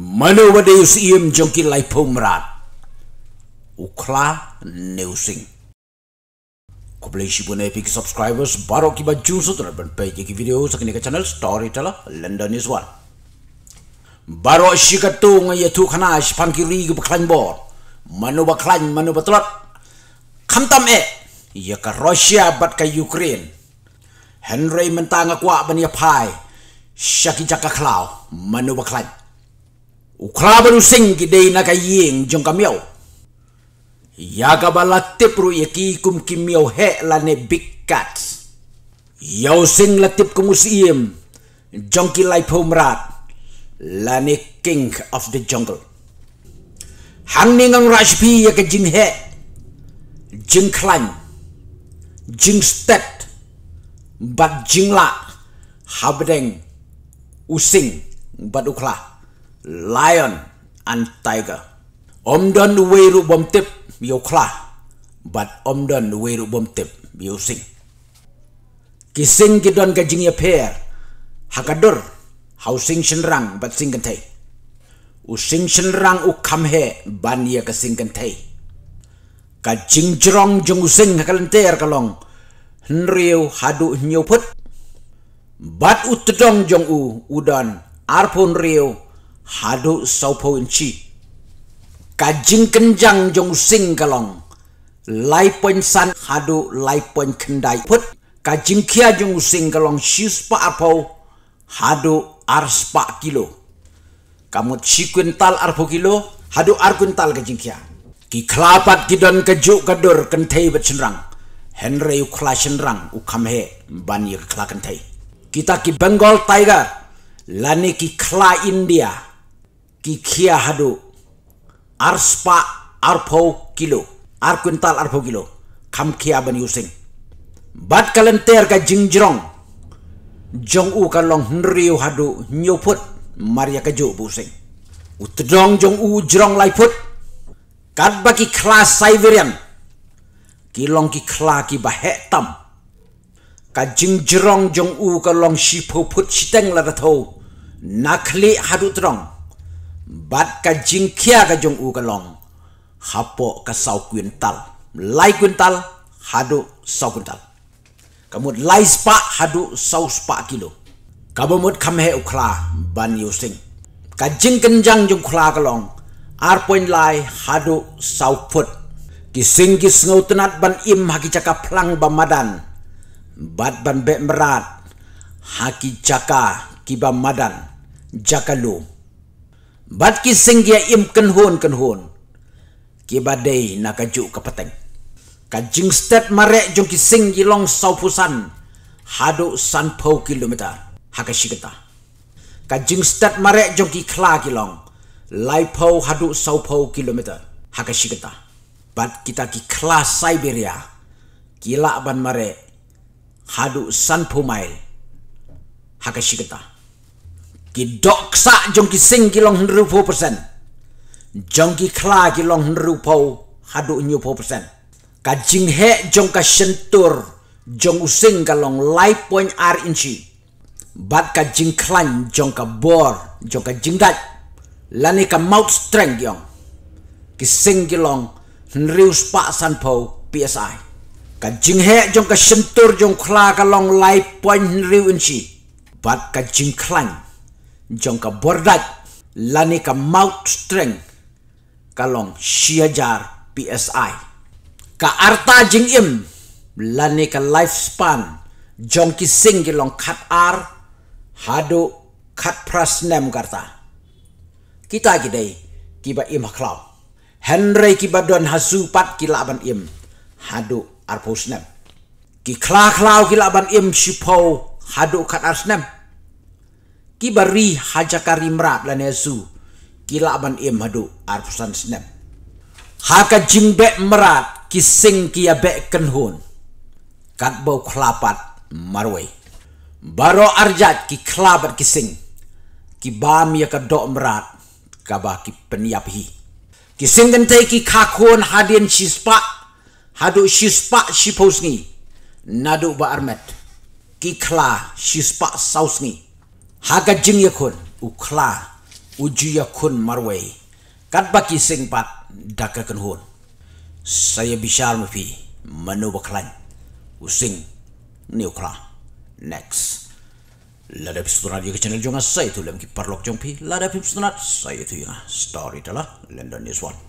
mana wade us iem jongki lai pomrat ukla neusing ko play shi bune epic subscribers baro ki baju so tra ban pe ki video sa kini ka channel storyteller london is one baro shi ka tu ngai tu khana shi pan ki ri ba klan bor mano ba klan mano ba trot kham tam e ya ka russia bat ka ukraine henry mentang akwa ban ya pai shaki jaka klau mano ba klan Ukraba lu sing gide na ka yeng jong kam yau. Ya ka bala tip ru ye ki kum kim he la ne big cat. Yau sing la tip kum us iem jong ki lai pom rat la ne king of the jungle. Hang ning ang rash pi ye ka jing he jing clan jing step bat jing la habdeng using bat ukla. lion and tiger om don weiru bom tip yo kla but om don weiru bom tip yo sing kising ki don ga jing ye pair hakador housing shinrang but sing kan thai u sing shinrang u kam he ban ye ka sing kan thai jrong jung sing ka lan ter ka hadu nyu put bat u tdong jong u udan arpon riu hadu saupo inci. Kajing kenjang jong sing kalong. Lai poin san hadu lai poin kendai put. Kajing kia jong sing kalong shispa apo hadu arspa kilo. Kamu cikuntal arpo kilo hadu arkuntal kajing kia. Ki kelapat kidon kejuk kedur kentai bercenrang. Henry ukla cenrang ukamhe bani kelakentai. Kita ki Bengal Tiger lani ki kla India kikia hadu arspa arpo kilo ar kuintal arpo kilo kam kia ban using bat kalenter ka jingjrong jong u ka long nriu hadu nyoput maria ka jo busing utdong jong u jrong laiput kat baki class siberian kilong ki kla ki bahe tam ka jingjrong jong u ka long shipo siteng la da tho nakli hadu trong bat ka jing kia ka jong u ka long hapo ka sau kuintal lai kuintal hadu sau kuintal kamut lai spa hadu sau spa kilo kabamut kamhe ukla ban yu sing ka jing kenjang jong kla ka long ar point lai hadu sau put kising kis ngau tenat ban im haki caka plang bamadan bat ban be merat haki caka kibamadan jakalu jakalu Bat ki singgia im ken hun ken hun. Ki badai na kaju kepeteng. Kajing step marek jong ki singgi long saupusan. Hadu san pau kilometer. Haka shiketa. Kajing step marek jong ki kla ki long. Lai pau hadu sau pau kilometer. Haka shiketa. Bat kita ki kla Siberia. Kila ban marek. Hadu san pau mile. Haka shiketa. Haka shiketa ki doksa jong ki sing ki long hundru po persen jong ki kla ki long hundru po hadu nyu po persen ka jing he jong ka sentur jong using ka long lai point r inchi bat ka jing klan jong ka bor jong ka jing dat lani ka mouth strength yong ki sing ki long hundru spa san po psi ka jing he jong ka sentur jong kla ka long lai point hundru inchi bat ka jing klan jonka bordat lani ka mouth strength kalong siajar PSI. Ka arta jing im lani ka lifespan jonki sing kilong kat ar hadu kat pras nem karta. Kita gidei kiba im haklaw. Henry kiba don hasu pat kilaban im hadu arpus nem. Ki klaklaw kilaban im shipau hadu kat ars nem kibari hajakari merat lan Yesu kila ban im hadu arfusan snap haka jingbe merat kising kia be kenhun kat bau kelapat marwe baro arjat ki kelabat kising ki bam ya ka dok merat kabah ki peniap hi kising den ki kakun hadian shispa hadu shispa shipos ni nadu ba armet ki kla shispa saus Haga jing ya kun ukla uju ya kun marwei kat baki sing pat daka kun hun saya bisar mafi manu baklan using ni ukla next lada pisu radio ke channel jonga saya tu lem ki parlok jong lada pisu nat saya tu ya story dalah london news one